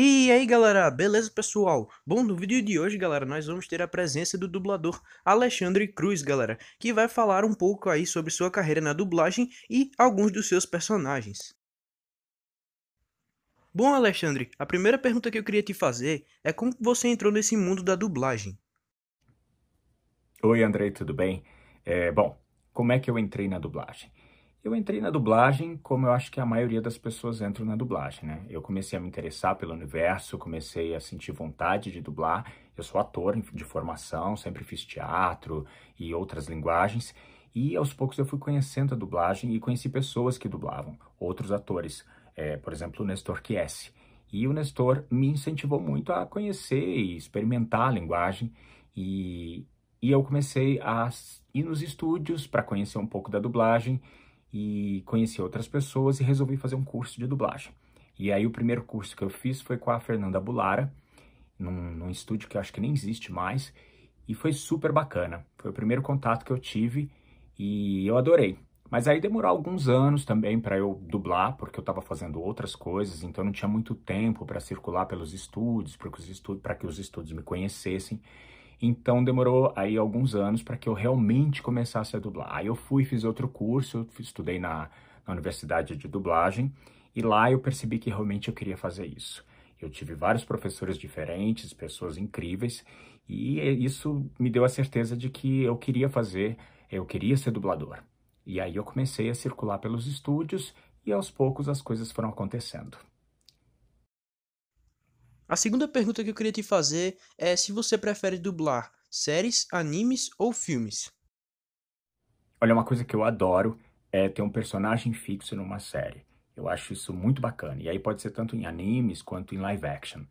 E aí galera, beleza pessoal? Bom, no vídeo de hoje galera, nós vamos ter a presença do dublador Alexandre Cruz galera, que vai falar um pouco aí sobre sua carreira na dublagem e alguns dos seus personagens. Bom Alexandre, a primeira pergunta que eu queria te fazer é como você entrou nesse mundo da dublagem? Oi Andrei, tudo bem? É, bom, como é que eu entrei na dublagem? Eu entrei na dublagem como eu acho que a maioria das pessoas entram na dublagem, né? Eu comecei a me interessar pelo universo, comecei a sentir vontade de dublar. Eu sou ator de formação, sempre fiz teatro e outras linguagens. E aos poucos eu fui conhecendo a dublagem e conheci pessoas que dublavam, outros atores, é, por exemplo, o Nestor Chiesi. E o Nestor me incentivou muito a conhecer e experimentar a linguagem. E, e eu comecei a ir nos estúdios para conhecer um pouco da dublagem e conheci outras pessoas e resolvi fazer um curso de dublagem. E aí o primeiro curso que eu fiz foi com a Fernanda Bulara, num, num estúdio que eu acho que nem existe mais, e foi super bacana. Foi o primeiro contato que eu tive e eu adorei. Mas aí demorou alguns anos também para eu dublar, porque eu estava fazendo outras coisas, então não tinha muito tempo para circular pelos estúdios, para que os estúdios me conhecessem. Então demorou aí alguns anos para que eu realmente começasse a dublar. Aí eu fui, fiz outro curso, estudei na, na universidade de dublagem e lá eu percebi que realmente eu queria fazer isso. Eu tive vários professores diferentes, pessoas incríveis, e isso me deu a certeza de que eu queria fazer, eu queria ser dublador. E aí eu comecei a circular pelos estúdios e aos poucos as coisas foram acontecendo. A segunda pergunta que eu queria te fazer é se você prefere dublar séries, animes ou filmes. Olha, uma coisa que eu adoro é ter um personagem fixo numa série. Eu acho isso muito bacana. E aí pode ser tanto em animes quanto em live action.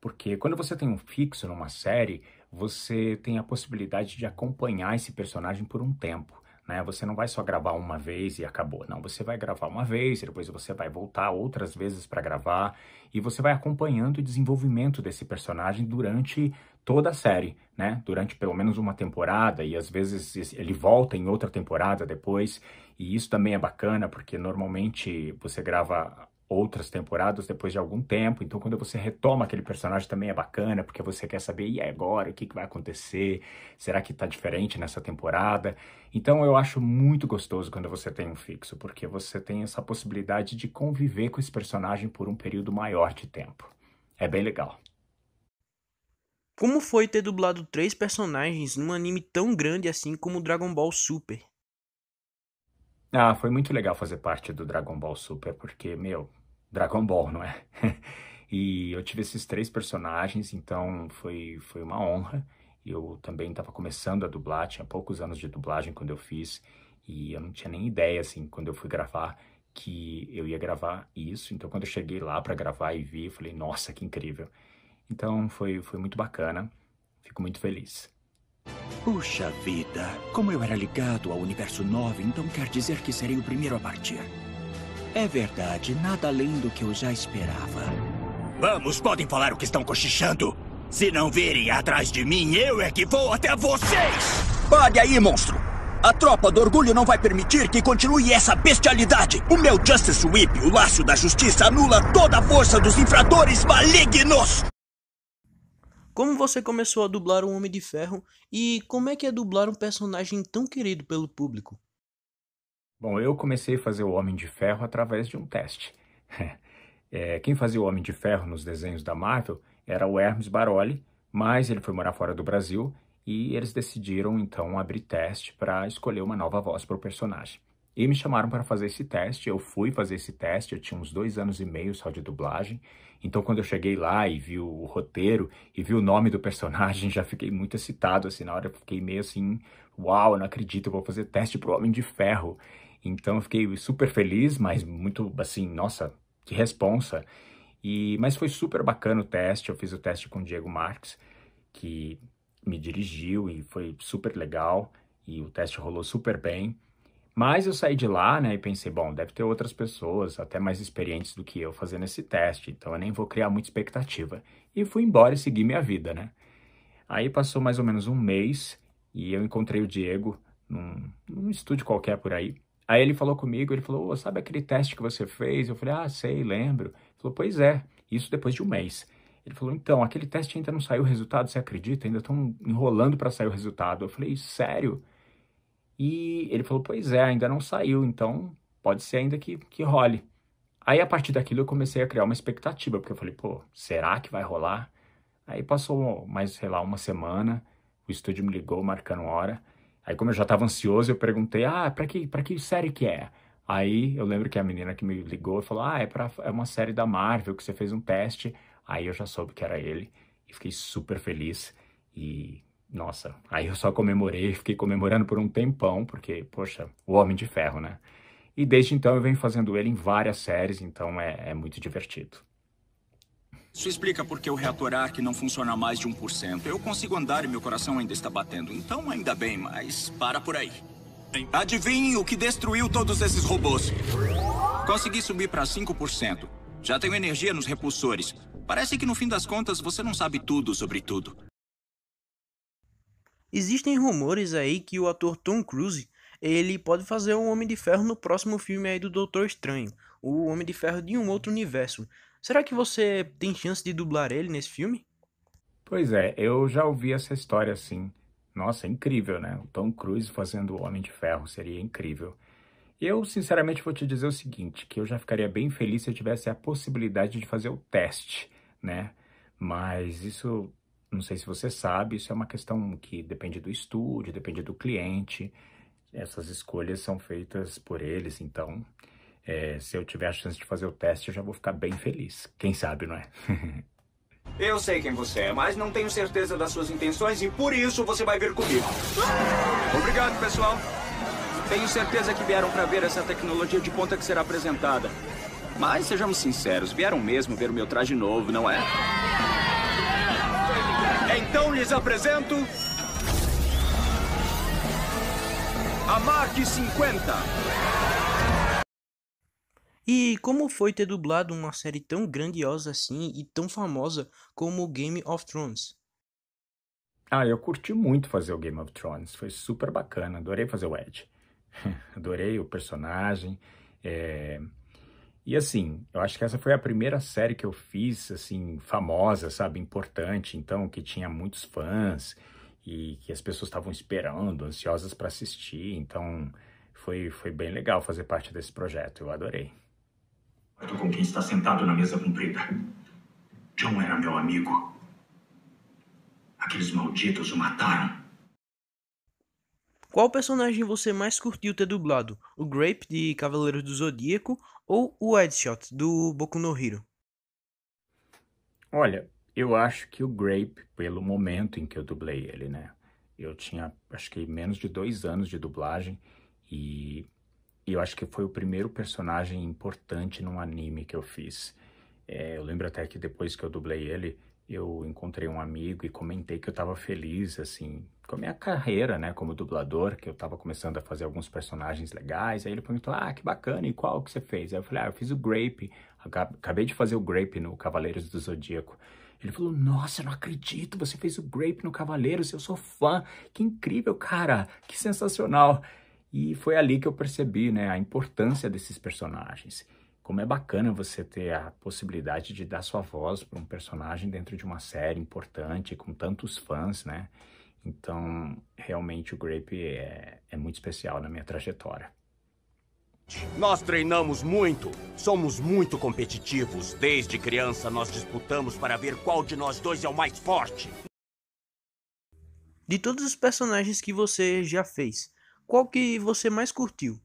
Porque quando você tem um fixo numa série, você tem a possibilidade de acompanhar esse personagem por um tempo né? Você não vai só gravar uma vez e acabou, não. Você vai gravar uma vez, depois você vai voltar outras vezes para gravar e você vai acompanhando o desenvolvimento desse personagem durante toda a série, né? Durante pelo menos uma temporada e às vezes ele volta em outra temporada depois. E isso também é bacana porque normalmente você grava outras temporadas depois de algum tempo. Então, quando você retoma aquele personagem também é bacana, porque você quer saber, e agora? O que, que vai acontecer? Será que tá diferente nessa temporada? Então, eu acho muito gostoso quando você tem um fixo, porque você tem essa possibilidade de conviver com esse personagem por um período maior de tempo. É bem legal. Como foi ter dublado três personagens num anime tão grande assim como Dragon Ball Super? Ah, foi muito legal fazer parte do Dragon Ball Super, porque, meu, Dragon Ball, não é? e eu tive esses três personagens, então foi, foi uma honra. Eu também estava começando a dublar, tinha poucos anos de dublagem quando eu fiz, e eu não tinha nem ideia, assim, quando eu fui gravar, que eu ia gravar isso. Então, quando eu cheguei lá para gravar e vi, eu falei, nossa, que incrível. Então, foi, foi muito bacana, fico muito feliz. Puxa vida, como eu era ligado ao universo 9, então quer dizer que serei o primeiro a partir. É verdade, nada além do que eu já esperava. Vamos, podem falar o que estão cochichando. Se não virem atrás de mim, eu é que vou até vocês! Pare aí, monstro! A tropa do orgulho não vai permitir que continue essa bestialidade! O meu Justice Whip, o laço da justiça, anula toda a força dos infratores malignos! Como você começou a dublar um Homem de Ferro e como é que é dublar um personagem tão querido pelo público? Bom, eu comecei a fazer o Homem de Ferro através de um teste. É, quem fazia o Homem de Ferro nos desenhos da Marvel era o Hermes Baroli, mas ele foi morar fora do Brasil e eles decidiram então abrir teste para escolher uma nova voz para o personagem. E me chamaram para fazer esse teste, eu fui fazer esse teste, eu tinha uns dois anos e meio só de dublagem, então quando eu cheguei lá e vi o roteiro e vi o nome do personagem, já fiquei muito excitado, assim, na hora eu fiquei meio assim, uau, não acredito, eu vou fazer teste para o Homem de Ferro. Então eu fiquei super feliz, mas muito assim, nossa, que responsa. E, mas foi super bacana o teste, eu fiz o teste com o Diego Marques, que me dirigiu e foi super legal, e o teste rolou super bem. Mas eu saí de lá, né, e pensei, bom, deve ter outras pessoas até mais experientes do que eu fazendo esse teste, então eu nem vou criar muita expectativa. E fui embora e segui minha vida, né? Aí passou mais ou menos um mês e eu encontrei o Diego num, num estúdio qualquer por aí. Aí ele falou comigo, ele falou, oh, sabe aquele teste que você fez? Eu falei, ah, sei, lembro. Ele falou, pois é, isso depois de um mês. Ele falou, então, aquele teste ainda não saiu o resultado, você acredita? Ainda estão enrolando para sair o resultado. Eu falei, sério? E ele falou, pois é, ainda não saiu, então pode ser ainda que, que role. Aí, a partir daquilo, eu comecei a criar uma expectativa, porque eu falei, pô, será que vai rolar? Aí passou mais, sei lá, uma semana, o estúdio me ligou marcando hora, Aí, como eu já estava ansioso, eu perguntei: ah, para que, pra que série que é? Aí eu lembro que a menina que me ligou falou: ah, é, pra, é uma série da Marvel que você fez um teste. Aí eu já soube que era ele e fiquei super feliz. E nossa, aí eu só comemorei, fiquei comemorando por um tempão, porque, poxa, o Homem de Ferro, né? E desde então eu venho fazendo ele em várias séries, então é, é muito divertido. Isso explica por que o reator ARC não funciona mais de 1%. Eu consigo andar e meu coração ainda está batendo. Então, ainda bem, mas para por aí. Adivinhe o que destruiu todos esses robôs. Consegui subir para 5%. Já tenho energia nos repulsores. Parece que no fim das contas você não sabe tudo sobre tudo. Existem rumores aí que o ator Tom Cruise ele pode fazer um Homem de Ferro no próximo filme aí do Doutor Estranho, o Homem de Ferro de um outro universo. Será que você tem chance de dublar ele nesse filme? Pois é, eu já ouvi essa história assim. Nossa, é incrível, né? O Tom Cruise fazendo o Homem de Ferro seria incrível. Eu, sinceramente, vou te dizer o seguinte, que eu já ficaria bem feliz se eu tivesse a possibilidade de fazer o teste, né? Mas isso, não sei se você sabe, isso é uma questão que depende do estúdio, depende do cliente. Essas escolhas são feitas por eles, então é, se eu tiver a chance de fazer o teste, eu já vou ficar bem feliz. Quem sabe, não é? eu sei quem você é, mas não tenho certeza das suas intenções e por isso você vai vir comigo. Obrigado, pessoal. Tenho certeza que vieram para ver essa tecnologia de ponta que será apresentada. Mas sejamos sinceros, vieram mesmo ver o meu traje novo, não é? Então lhes apresento. A Mark 50 como foi ter dublado uma série tão grandiosa assim e tão famosa como Game of Thrones? Ah, eu curti muito fazer o Game of Thrones, foi super bacana, adorei fazer o Ed. adorei o personagem. É... E assim, eu acho que essa foi a primeira série que eu fiz, assim, famosa, sabe, importante, então, que tinha muitos fãs e que as pessoas estavam esperando, ansiosas para assistir, então foi, foi bem legal fazer parte desse projeto, eu adorei com quem está sentado na mesa comprida. John era meu amigo. Aqueles malditos o mataram. Qual personagem você mais curtiu ter dublado? O Grape de Cavaleiros do Zodíaco ou o Headshot do Boku no Hero? Olha, eu acho que o Grape, pelo momento em que eu dublei ele, né? Eu tinha, acho que menos de dois anos de dublagem e e eu acho que foi o primeiro personagem importante num anime que eu fiz. É, eu lembro até que depois que eu dublei ele, eu encontrei um amigo e comentei que eu estava feliz, assim, com a minha carreira, né, como dublador, que eu estava começando a fazer alguns personagens legais. Aí ele perguntou: Ah, que bacana, e qual que você fez? Aí eu falei: Ah, eu fiz o Grape, acabei de fazer o Grape no Cavaleiros do Zodíaco. Ele falou: Nossa, não acredito, você fez o Grape no Cavaleiros, eu sou fã, que incrível, cara, que sensacional. E foi ali que eu percebi né, a importância desses personagens. Como é bacana você ter a possibilidade de dar sua voz para um personagem dentro de uma série importante, com tantos fãs, né? Então, realmente o Grape é, é muito especial na minha trajetória. Nós treinamos muito, somos muito competitivos. Desde criança nós disputamos para ver qual de nós dois é o mais forte. De todos os personagens que você já fez, qual que você mais curtiu?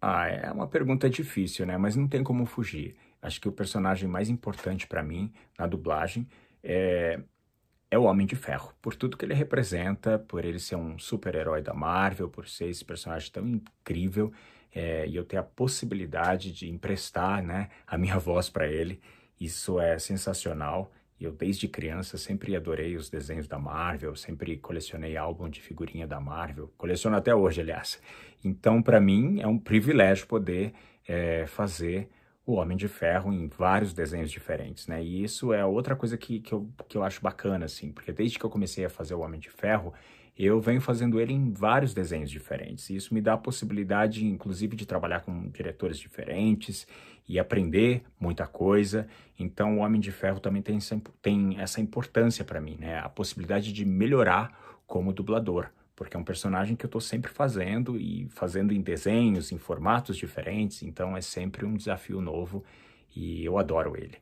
Ah, é uma pergunta difícil, né? Mas não tem como fugir. Acho que o personagem mais importante para mim na dublagem é é o Homem de Ferro, por tudo que ele representa, por ele ser um super-herói da Marvel, por ser esse personagem tão incrível, é, e eu ter a possibilidade de emprestar né, a minha voz para ele, isso é sensacional. Eu, desde criança, sempre adorei os desenhos da Marvel, sempre colecionei álbum de figurinha da Marvel, coleciono até hoje, aliás. Então, para mim, é um privilégio poder é, fazer o Homem de Ferro em vários desenhos diferentes, né? E isso é outra coisa que, que, eu, que eu acho bacana, assim, porque desde que eu comecei a fazer o Homem de Ferro, eu venho fazendo ele em vários desenhos diferentes. E isso me dá a possibilidade, inclusive, de trabalhar com diretores diferentes e aprender muita coisa. Então, o Homem de Ferro também tem essa, tem essa importância para mim, né? A possibilidade de melhorar como dublador, porque é um personagem que eu estou sempre fazendo e fazendo em desenhos, em formatos diferentes. Então, é sempre um desafio novo e eu adoro ele.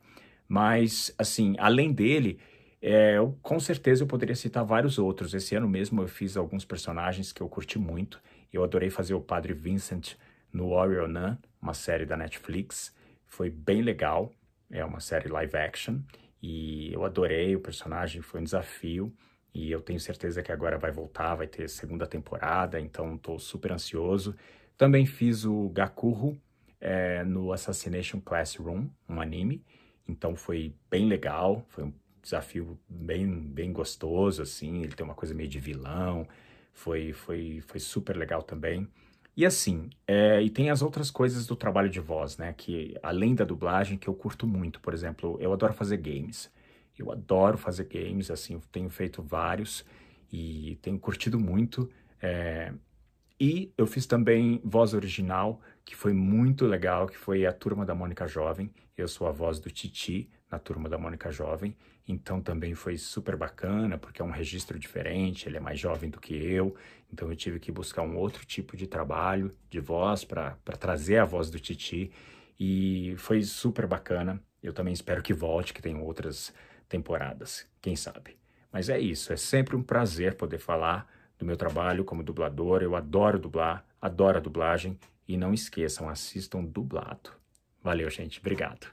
Mas, assim, além dele, é, eu, com certeza eu poderia citar vários outros. Esse ano mesmo eu fiz alguns personagens que eu curti muito. Eu adorei fazer o Padre Vincent no Warrior Nun, uma série da Netflix. Foi bem legal. É uma série live action. E eu adorei o personagem, foi um desafio. E eu tenho certeza que agora vai voltar, vai ter segunda temporada, então estou super ansioso. Também fiz o Gakuru é, no Assassination Classroom, um anime. Então foi bem legal, foi um desafio bem, bem gostoso, assim, ele tem uma coisa meio de vilão, foi, foi, foi super legal também. E assim, é, e tem as outras coisas do trabalho de voz, né, que além da dublagem, que eu curto muito, por exemplo, eu adoro fazer games, eu adoro fazer games, assim, tenho feito vários e tenho curtido muito, é, e eu fiz também voz original, que foi muito legal, que foi a turma da Mônica Jovem. Eu sou a voz do Titi na turma da Mônica Jovem, então também foi super bacana, porque é um registro diferente, ele é mais jovem do que eu, então eu tive que buscar um outro tipo de trabalho, de voz, para trazer a voz do Titi, e foi super bacana. Eu também espero que volte, que tenham outras temporadas, quem sabe. Mas é isso, é sempre um prazer poder falar do meu trabalho como dublador, eu adoro dublar, adoro a dublagem, e não esqueçam, assistam dublado. Valeu, gente, obrigado.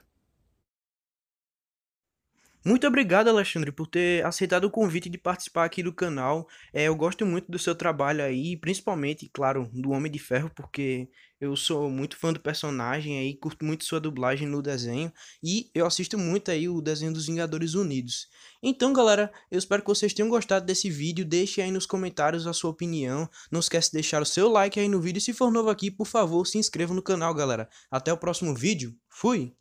Muito obrigado, Alexandre, por ter aceitado o convite de participar aqui do canal. É, eu gosto muito do seu trabalho aí, principalmente, claro, do Homem de Ferro, porque eu sou muito fã do personagem aí, curto muito sua dublagem no desenho e eu assisto muito aí o desenho dos Vingadores Unidos. Então, galera, eu espero que vocês tenham gostado desse vídeo. Deixe aí nos comentários a sua opinião. Não esquece de deixar o seu like aí no vídeo se for novo aqui, por favor, se inscreva no canal, galera. Até o próximo vídeo. Fui.